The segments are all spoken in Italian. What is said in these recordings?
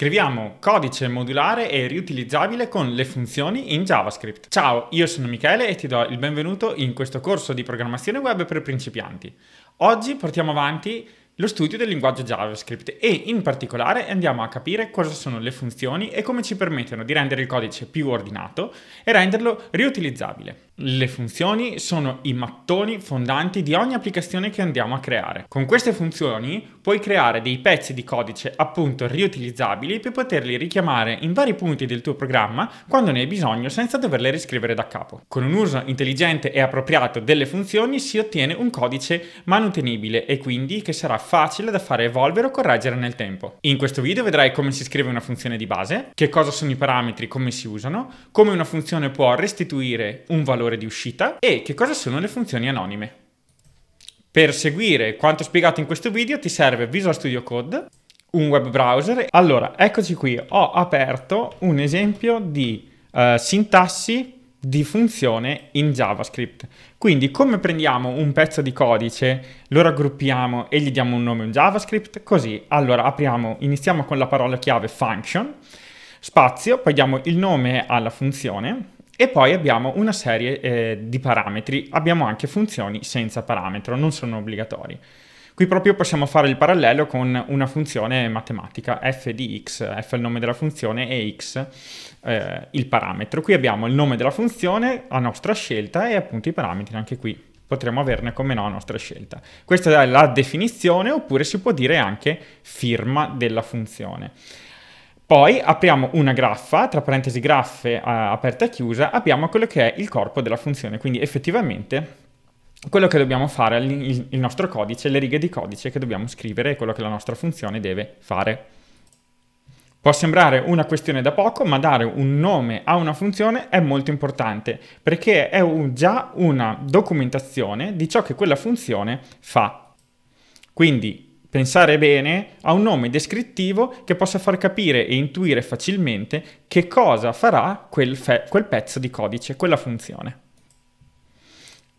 Scriviamo codice modulare e riutilizzabile con le funzioni in JavaScript. Ciao, io sono Michele e ti do il benvenuto in questo corso di programmazione web per principianti. Oggi portiamo avanti lo studio del linguaggio JavaScript e in particolare andiamo a capire cosa sono le funzioni e come ci permettono di rendere il codice più ordinato e renderlo riutilizzabile. Le funzioni sono i mattoni fondanti di ogni applicazione che andiamo a creare. Con queste funzioni puoi creare dei pezzi di codice appunto riutilizzabili per poterli richiamare in vari punti del tuo programma quando ne hai bisogno senza doverle riscrivere da capo. Con un uso intelligente e appropriato delle funzioni si ottiene un codice manutenibile e quindi che sarà facile da fare evolvere o correggere nel tempo. In questo video vedrai come si scrive una funzione di base, che cosa sono i parametri, come si usano, come una funzione può restituire un valore di uscita e che cosa sono le funzioni anonime. Per seguire quanto spiegato in questo video ti serve Visual Studio Code, un web browser. Allora, eccoci qui, ho aperto un esempio di uh, sintassi di funzione in JavaScript. Quindi come prendiamo un pezzo di codice, lo raggruppiamo e gli diamo un nome in JavaScript, così allora apriamo, iniziamo con la parola chiave function, spazio, poi diamo il nome alla funzione e poi abbiamo una serie eh, di parametri, abbiamo anche funzioni senza parametro, non sono obbligatorie. Qui proprio possiamo fare il parallelo con una funzione matematica, f di x, f è il nome della funzione e x eh, il parametro. Qui abbiamo il nome della funzione a nostra scelta e appunto i parametri anche qui potremmo averne come no a nostra scelta. Questa è la definizione oppure si può dire anche firma della funzione. Poi apriamo una graffa, tra parentesi graffe eh, aperta e chiusa, abbiamo quello che è il corpo della funzione, quindi effettivamente quello che dobbiamo fare, il, il nostro codice, le righe di codice che dobbiamo scrivere e quello che la nostra funzione deve fare. Può sembrare una questione da poco, ma dare un nome a una funzione è molto importante perché è un, già una documentazione di ciò che quella funzione fa. Quindi pensare bene a un nome descrittivo che possa far capire e intuire facilmente che cosa farà quel, quel pezzo di codice, quella funzione.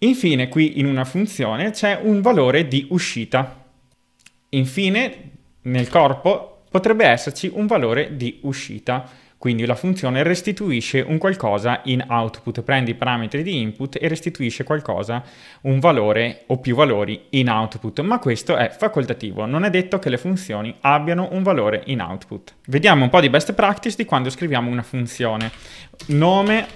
Infine qui in una funzione c'è un valore di uscita. Infine nel corpo potrebbe esserci un valore di uscita. Quindi la funzione restituisce un qualcosa in output, prende i parametri di input e restituisce qualcosa, un valore o più valori in output, ma questo è facoltativo, non è detto che le funzioni abbiano un valore in output. Vediamo un po' di best practice di quando scriviamo una funzione. Nome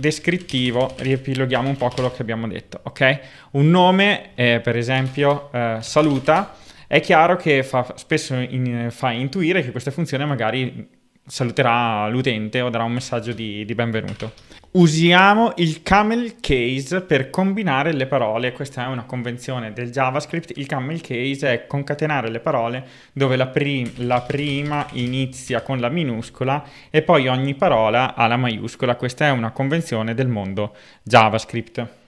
descrittivo riepiloghiamo un po' quello che abbiamo detto, ok? Un nome, eh, per esempio, eh, saluta, è chiaro che fa, spesso in, fa intuire che questa funzione magari saluterà l'utente o darà un messaggio di, di, benvenuto. Usiamo il camel case per combinare le parole, questa è una convenzione del JavaScript, il camel case è concatenare le parole dove la, prim la prima inizia con la minuscola e poi ogni parola ha la maiuscola, questa è una convenzione del mondo JavaScript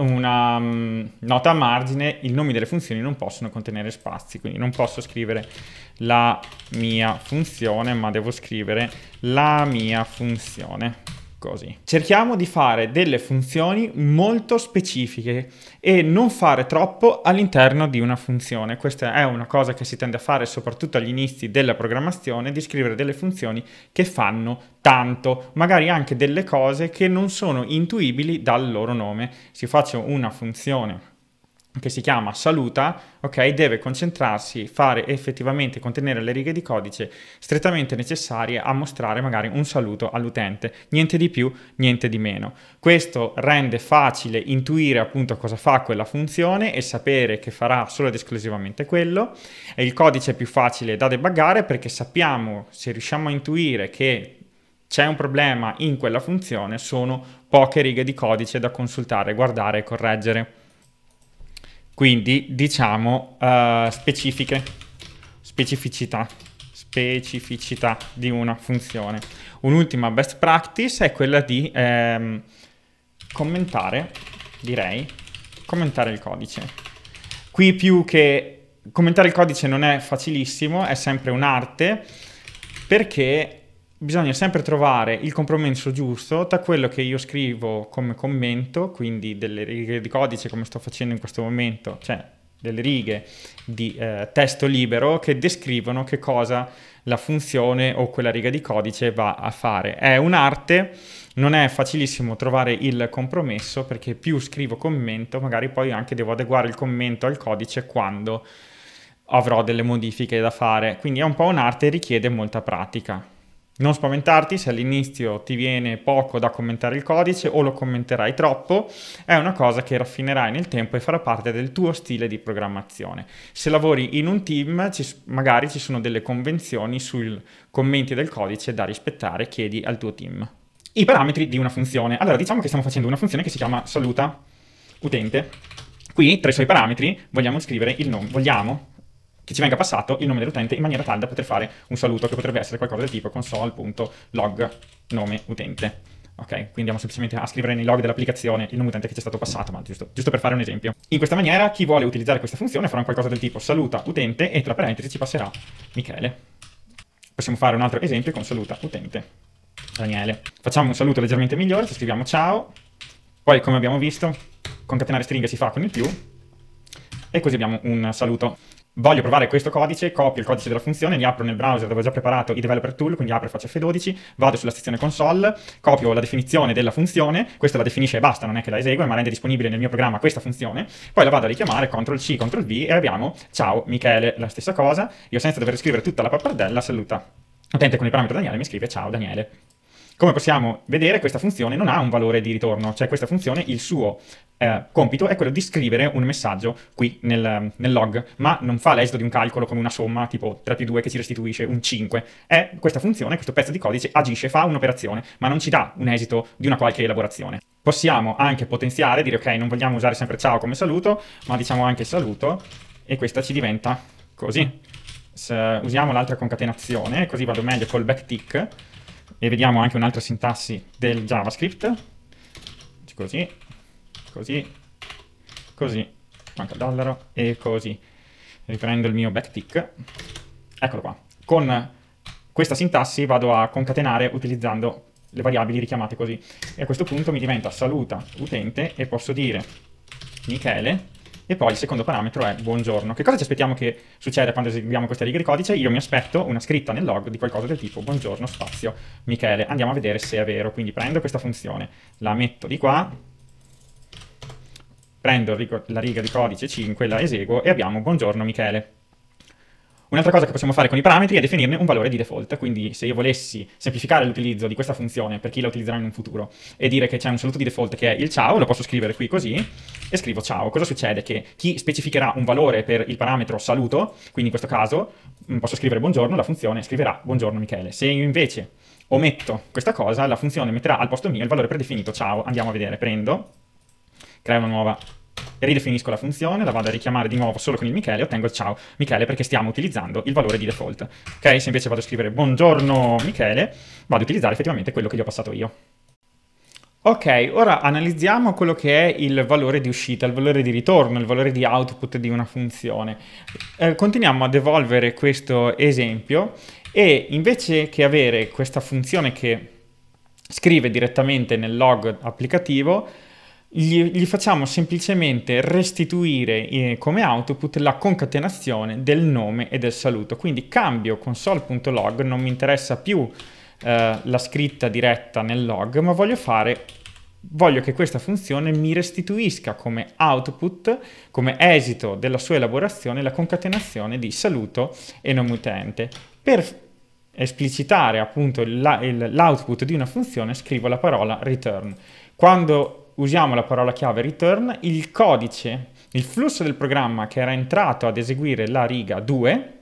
una um, nota a margine, i nomi delle funzioni non possono contenere spazi, quindi non posso scrivere la mia funzione, ma devo scrivere la mia funzione così. Cerchiamo di fare delle funzioni molto specifiche e non fare troppo all'interno di una funzione. Questa è una cosa che si tende a fare soprattutto agli inizi della programmazione, di scrivere delle funzioni che fanno tanto, magari anche delle cose che non sono intuibili dal loro nome. Se faccio una funzione che si chiama saluta, ok, deve concentrarsi, fare effettivamente contenere le righe di codice strettamente necessarie a mostrare magari un saluto all'utente, niente di più, niente di meno. Questo rende facile intuire appunto cosa fa quella funzione e sapere che farà solo ed esclusivamente quello. E il codice è più facile da debuggare perché sappiamo, se riusciamo a intuire che c'è un problema in quella funzione, sono poche righe di codice da consultare, guardare e correggere. Quindi diciamo uh, specifiche, specificità, specificità di una funzione. Un'ultima best practice è quella di ehm, commentare, direi, commentare il codice. Qui più che commentare il codice non è facilissimo, è sempre un'arte perché bisogna sempre trovare il compromesso giusto tra quello che io scrivo come commento, quindi delle righe di codice come sto facendo in questo momento, cioè delle righe di eh, testo libero che descrivono che cosa la funzione o quella riga di codice va a fare. È un'arte, non è facilissimo trovare il compromesso perché più scrivo commento, magari poi anche devo adeguare il commento al codice quando avrò delle modifiche da fare. Quindi è un po' un'arte e richiede molta pratica. Non spaventarti se all'inizio ti viene poco da commentare il codice o lo commenterai troppo, è una cosa che raffinerai nel tempo e farà parte del tuo stile di programmazione. Se lavori in un team, ci, magari ci sono delle convenzioni sui commenti del codice da rispettare, chiedi al tuo team. I parametri di una funzione. Allora, diciamo che stiamo facendo una funzione che si chiama saluta utente. Qui, tra i suoi parametri, vogliamo scrivere il nome, vogliamo che ci venga passato il nome dell'utente in maniera tale da poter fare un saluto che potrebbe essere qualcosa del tipo console.log nome utente. Ok, quindi andiamo semplicemente a scrivere nei log dell'applicazione il nome utente che ci è stato passato, ma giusto, giusto, per fare un esempio. In questa maniera chi vuole utilizzare questa funzione farà un qualcosa del tipo saluta utente e tra parentesi ci passerà Michele. Possiamo fare un altro esempio con saluta utente Daniele. Facciamo un saluto leggermente migliore, ci scriviamo ciao, poi come abbiamo visto concatenare stringhe si fa con il più e così abbiamo un saluto voglio provare questo codice, copio il codice della funzione, mi apro nel browser dove ho già preparato i developer tool, quindi apro e faccio F12, vado sulla sezione console, copio la definizione della funzione, questa la definisce e basta, non è che la esegue, ma rende disponibile nel mio programma questa funzione, poi la vado a richiamare, CTRL-C, CTRL-V e abbiamo ciao Michele, la stessa cosa, io senza dover scrivere tutta la pappardella saluta. L'utente con il parametro Daniele mi scrive ciao Daniele. Come possiamo vedere, questa funzione non ha un valore di ritorno, cioè questa funzione, il suo eh, compito è quello di scrivere un messaggio qui nel, nel log, ma non fa l'esito di un calcolo come una somma tipo 3 più 2 che ci restituisce un 5. È questa funzione, questo pezzo di codice agisce, fa un'operazione, ma non ci dà un esito di una qualche elaborazione. Possiamo anche potenziare, dire ok, non vogliamo usare sempre ciao come saluto, ma diciamo anche saluto, e questa ci diventa così. Se usiamo l'altra concatenazione, così vado meglio col backtick, e vediamo anche un'altra sintassi del JavaScript, così, così, così, manca il dollaro, e così. Riprendo il mio backtick, eccolo qua. Con questa sintassi vado a concatenare utilizzando le variabili richiamate così. E a questo punto mi diventa saluta utente e posso dire Michele e poi il secondo parametro è buongiorno. Che cosa ci aspettiamo che succeda quando eseguiamo queste righe di codice? Io mi aspetto una scritta nel log di qualcosa del tipo buongiorno spazio Michele. Andiamo a vedere se è vero. Quindi prendo questa funzione, la metto di qua, prendo la riga di codice 5, la eseguo e abbiamo buongiorno Michele. Un'altra cosa che possiamo fare con i parametri è definirne un valore di default, quindi se io volessi semplificare l'utilizzo di questa funzione per chi la utilizzerà in un futuro e dire che c'è un saluto di default che è il ciao, lo posso scrivere qui così e scrivo ciao. Cosa succede? Che chi specificherà un valore per il parametro saluto, quindi in questo caso mm, posso scrivere buongiorno, la funzione scriverà buongiorno Michele. Se io invece ometto questa cosa, la funzione metterà al posto mio il valore predefinito ciao. Andiamo a vedere, prendo, creo una nuova ridefinisco la funzione, la vado a richiamare di nuovo solo con il Michele e ottengo il ciao Michele perché stiamo utilizzando il valore di default. Ok, se invece vado a scrivere buongiorno Michele, vado a utilizzare effettivamente quello che gli ho passato io. Ok, ora analizziamo quello che è il valore di uscita, il valore di ritorno, il valore di output di una funzione. Eh, continuiamo ad evolvere questo esempio e invece che avere questa funzione che scrive direttamente nel log applicativo, gli, gli facciamo semplicemente restituire eh, come output la concatenazione del nome e del saluto. Quindi cambio console.log, non mi interessa più eh, la scritta diretta nel log, ma voglio fare voglio che questa funzione mi restituisca come output, come esito della sua elaborazione, la concatenazione di saluto e nome utente. Per esplicitare appunto l'output di una funzione scrivo la parola return. Quando usiamo la parola chiave return, il codice, il flusso del programma che era entrato ad eseguire la riga 2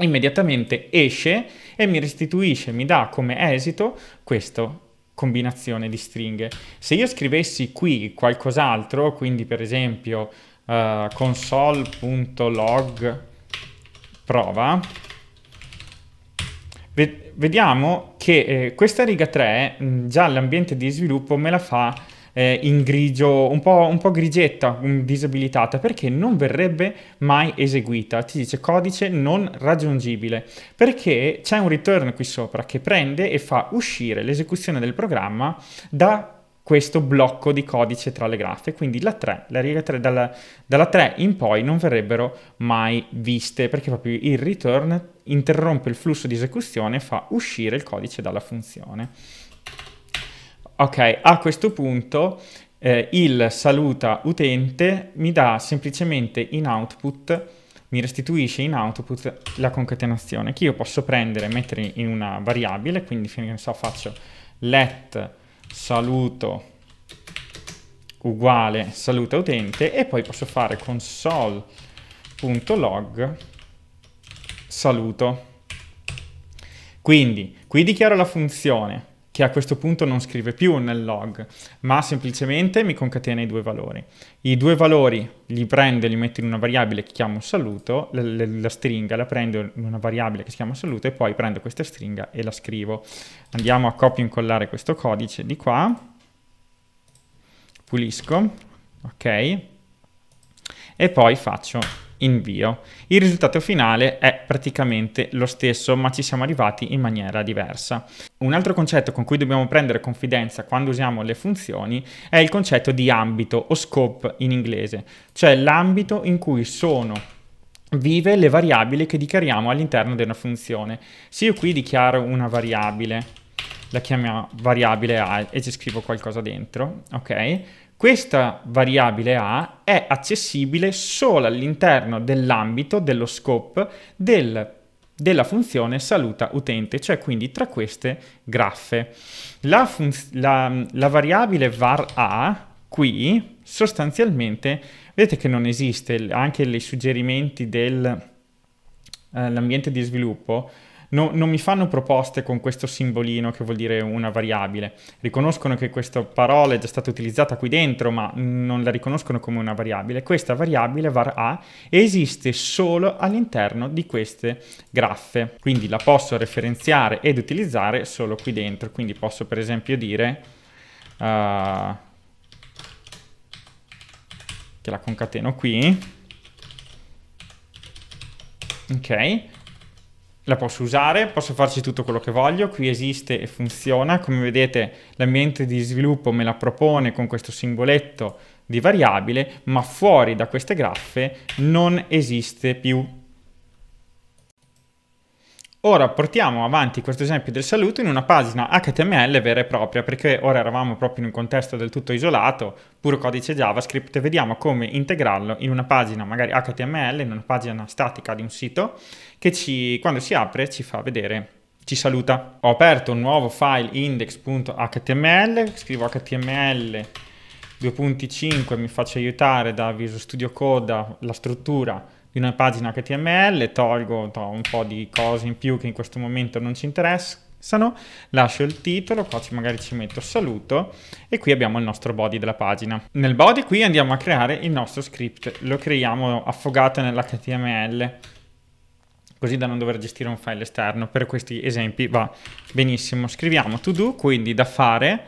immediatamente esce e mi restituisce, mi dà come esito questa combinazione di stringhe. Se io scrivessi qui qualcos'altro, quindi per esempio uh, eh, console.log prova, vediamo che eh, questa riga 3 mh, già l'ambiente di sviluppo me la fa eh, in grigio, un po', un po' grigietta, disabilitata, perché non verrebbe mai eseguita. Ti dice codice non raggiungibile, perché c'è un return qui sopra che prende e fa uscire l'esecuzione del programma da questo blocco di codice tra le graffe, quindi la 3, la riga 3, dalla, dalla 3 in poi non verrebbero mai viste, perché proprio il return interrompe il flusso di esecuzione e fa uscire il codice dalla funzione. Ok, a questo punto eh, il saluta utente mi dà semplicemente in output, mi restituisce in output la concatenazione che io posso prendere e mettere in una variabile, quindi che so, faccio let saluto uguale saluta utente e poi posso fare console.log saluto. Quindi qui dichiaro la funzione che a questo punto non scrive più nel log, ma semplicemente mi concatena i due valori. I due valori li prendo e li metto in una variabile che chiamo saluto, la, la, la, stringa la prendo in una variabile che si chiama saluto e poi prendo questa stringa e la scrivo. Andiamo a copio e incollare questo codice di qua, pulisco, ok, e poi faccio invio. Il risultato finale è praticamente lo stesso, ma ci siamo arrivati in maniera diversa. Un altro concetto con cui dobbiamo prendere confidenza quando usiamo le funzioni è il concetto di ambito o scope in inglese, cioè l'ambito in cui sono vive le variabili che dichiariamo all'interno di una funzione. Se io qui dichiaro una variabile, la chiamiamo variabile A e ci scrivo qualcosa dentro, ok? Questa variabile A è accessibile solo all'interno dell'ambito, dello scope del, della funzione saluta utente, cioè quindi tra queste graffe. La, la, la variabile var A qui sostanzialmente vedete che non esiste anche i suggerimenti dell'ambiente eh, di sviluppo no, non mi fanno proposte con questo simbolino che vuol dire una variabile. Riconoscono che questa parola è già stata utilizzata qui dentro, ma non la riconoscono come una variabile. Questa variabile var a esiste solo all'interno di queste graffe, quindi la posso referenziare ed utilizzare solo qui dentro. Quindi posso per esempio dire... Uh, che la concateno qui ok la posso usare, posso farci tutto quello che voglio, qui esiste e funziona, come vedete l'ambiente di sviluppo me la propone con questo singoletto di variabile, ma fuori da queste graffe non esiste più Ora portiamo avanti questo esempio del saluto in una pagina HTML vera e propria, perché ora eravamo proprio in un contesto del tutto isolato, puro codice JavaScript, e vediamo come integrarlo in una pagina magari HTML, in una pagina statica di un sito, che ci, quando si apre ci fa vedere, ci saluta. Ho aperto un nuovo file index.html, scrivo html 2.5, mi faccio aiutare da Visual Studio Code, la struttura in una pagina HTML, tolgo to, un po' di cose in più che in questo momento non ci interessano, lascio il titolo, qua magari ci metto saluto e qui abbiamo il nostro body della pagina. Nel body qui andiamo a creare il nostro script, lo creiamo affogato nell'HTML così da non dover gestire un file esterno. Per questi esempi va benissimo. Scriviamo to do, quindi da fare,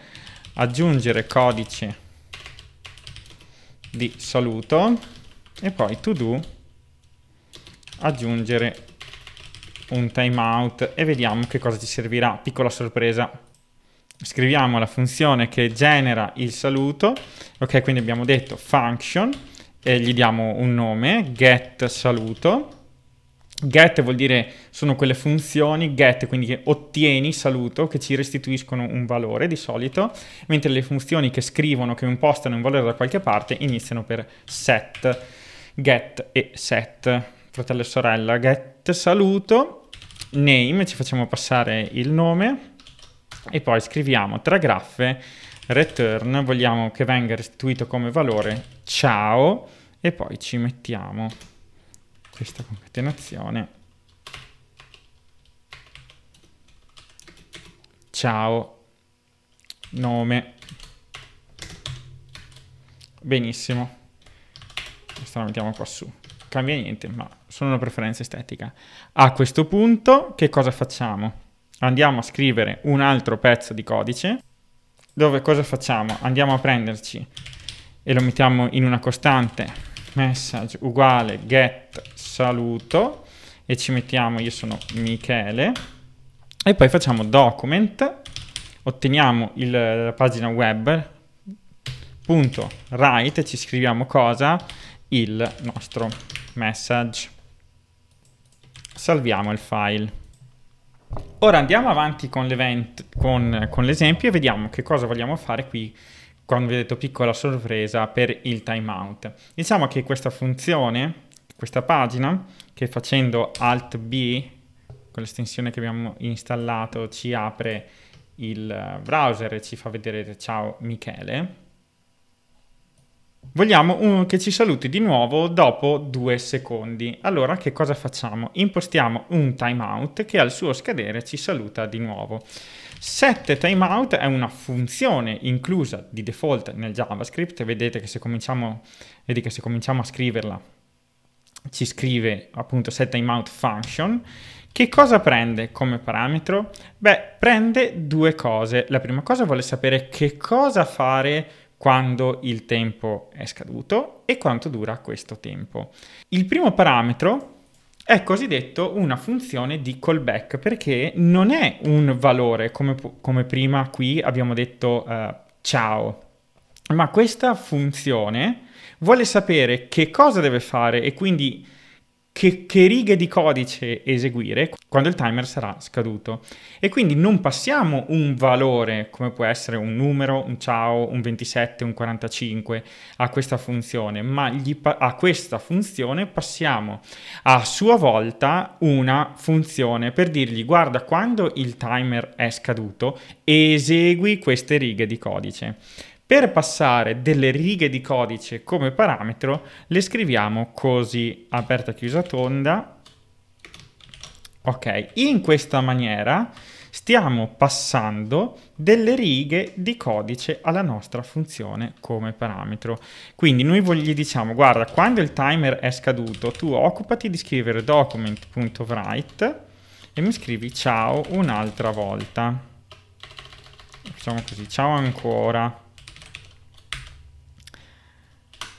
aggiungere codice di saluto e poi to do aggiungere un timeout e vediamo che cosa ci servirà. Piccola sorpresa. Scriviamo la funzione che genera il saluto. Ok, quindi abbiamo detto function e gli diamo un nome, get saluto. Get vuol dire sono quelle funzioni get, quindi che ottieni saluto, che ci restituiscono un valore di solito, mentre le funzioni che scrivono, che impostano un valore da qualche parte, iniziano per set, get e set fratello e sorella, get saluto, name, ci facciamo passare il nome e poi scriviamo tra graffe return, vogliamo che venga restituito come valore ciao e poi ci mettiamo questa concatenazione ciao nome benissimo questa la mettiamo qua su cambia niente, ma sono una preferenza estetica. A questo punto che cosa facciamo? Andiamo a scrivere un altro pezzo di codice dove cosa facciamo? Andiamo a prenderci e lo mettiamo in una costante message uguale get saluto e ci mettiamo io sono Michele e poi facciamo document otteniamo il, la pagina web punto write e ci scriviamo cosa il nostro message. Salviamo il file. Ora andiamo avanti con l'esempio e vediamo che cosa vogliamo fare qui come vi ho detto piccola sorpresa per il timeout. Diciamo che questa funzione, questa pagina, che facendo Alt B, con l'estensione che abbiamo installato, ci apre il browser e ci fa vedere ciao Michele, Vogliamo uno uh, che ci saluti di nuovo dopo due secondi. Allora che cosa facciamo? Impostiamo un timeout che al suo scadere ci saluta di nuovo. Set timeout è una funzione inclusa di default nel JavaScript. Vedete che se cominciamo, che se cominciamo a scriverla ci scrive appunto set timeout function che cosa prende come parametro? Beh, prende due cose. La prima cosa vuole sapere che cosa fare quando il tempo è scaduto e quanto dura questo tempo. Il primo parametro è cosiddetto una funzione di callback perché non è un valore come, come prima qui abbiamo detto uh, ciao, ma questa funzione vuole sapere che cosa deve fare e quindi che, che righe di codice eseguire quando il timer sarà scaduto. E quindi non passiamo un valore, come può essere un numero, un ciao, un 27, un 45, a questa funzione, ma a questa funzione passiamo a sua volta una funzione per dirgli guarda quando il timer è scaduto esegui queste righe di codice. Per passare delle righe di codice come parametro le scriviamo così, aperta chiusa tonda, ok, in questa maniera stiamo passando delle righe di codice alla nostra funzione come parametro. Quindi noi gli diciamo, guarda, quando il timer è scaduto, tu occupati di scrivere document.write e mi scrivi ciao un'altra volta. Facciamo così, ciao ancora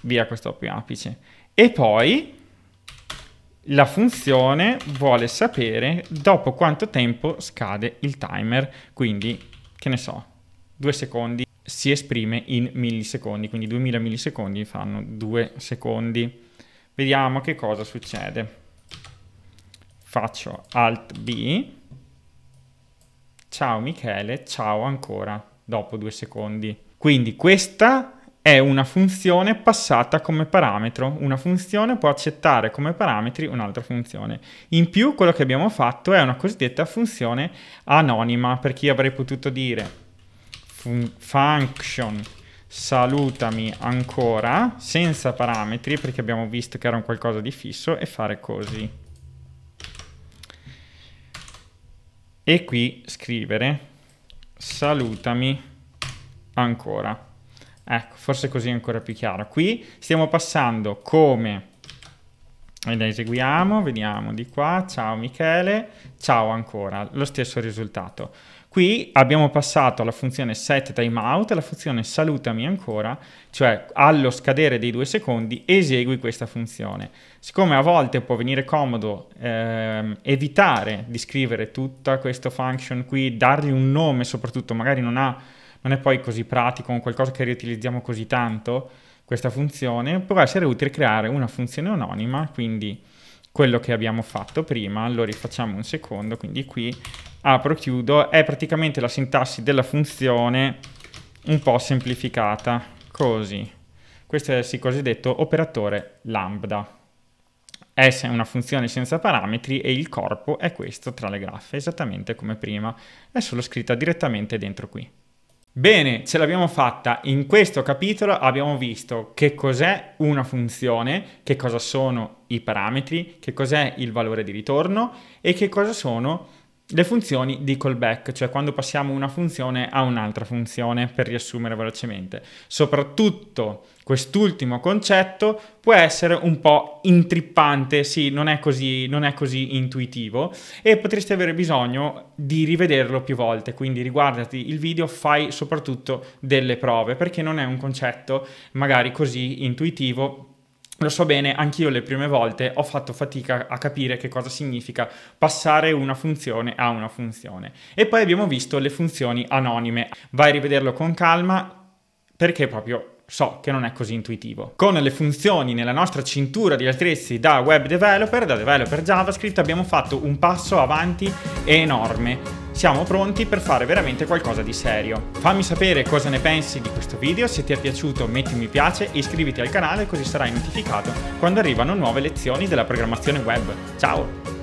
via questo apice. E poi la funzione vuole sapere dopo quanto tempo scade il timer, quindi, che ne so, due secondi si esprime in millisecondi, quindi 2000 millisecondi fanno due secondi. Vediamo che cosa succede. Faccio Alt B. Ciao Michele, ciao ancora dopo due secondi. Quindi questa è una funzione passata come parametro. Una funzione può accettare come parametri un'altra funzione. In più, quello che abbiamo fatto è una cosiddetta funzione anonima, per chi avrei potuto dire fun function salutami ancora senza parametri, perché abbiamo visto che era un qualcosa di fisso, e fare così. E qui scrivere salutami ancora. Ecco, forse così è ancora più chiaro. Qui stiamo passando come... E Ed eseguiamo, vediamo di qua, ciao Michele, ciao ancora, lo stesso risultato. Qui abbiamo passato alla funzione setTimeout, timeout alla funzione salutami ancora, cioè allo scadere dei due secondi esegui questa funzione. Siccome a volte può venire comodo ehm, evitare di scrivere tutta questa function qui, dargli un nome soprattutto, magari non ha non è poi così pratico, un qualcosa che riutilizziamo così tanto, questa funzione, può essere utile creare una funzione anonima, quindi quello che abbiamo fatto prima, lo rifacciamo un secondo, quindi qui apro, chiudo, è praticamente la sintassi della funzione un po' semplificata, così. Questo è il cosiddetto operatore lambda. S è una funzione senza parametri e il corpo è questo tra le graffe, esattamente come prima, è solo scritta direttamente dentro qui. Bene, ce l'abbiamo fatta. In questo capitolo abbiamo visto che cos'è una funzione, che cosa sono i parametri, che cos'è il valore di ritorno e che cosa sono le funzioni di callback, cioè quando passiamo una funzione a un'altra funzione, per riassumere velocemente. Soprattutto quest'ultimo concetto può essere un po' intrippante, sì, non è, così, non è così intuitivo e potresti avere bisogno di rivederlo più volte, quindi riguardati il video, fai soprattutto delle prove, perché non è un concetto magari così intuitivo lo so bene, anch'io le prime volte ho fatto fatica a capire che cosa significa passare una funzione a una funzione. E poi abbiamo visto le funzioni anonime. Vai a rivederlo con calma perché proprio so che non è così intuitivo. Con le funzioni nella nostra cintura di attrezzi da web developer, da developer JavaScript, abbiamo fatto un passo avanti enorme siamo pronti per fare veramente qualcosa di serio. Fammi sapere cosa ne pensi di questo video, se ti è piaciuto metti mi piace e iscriviti al canale così sarai notificato quando arrivano nuove lezioni della programmazione web. Ciao!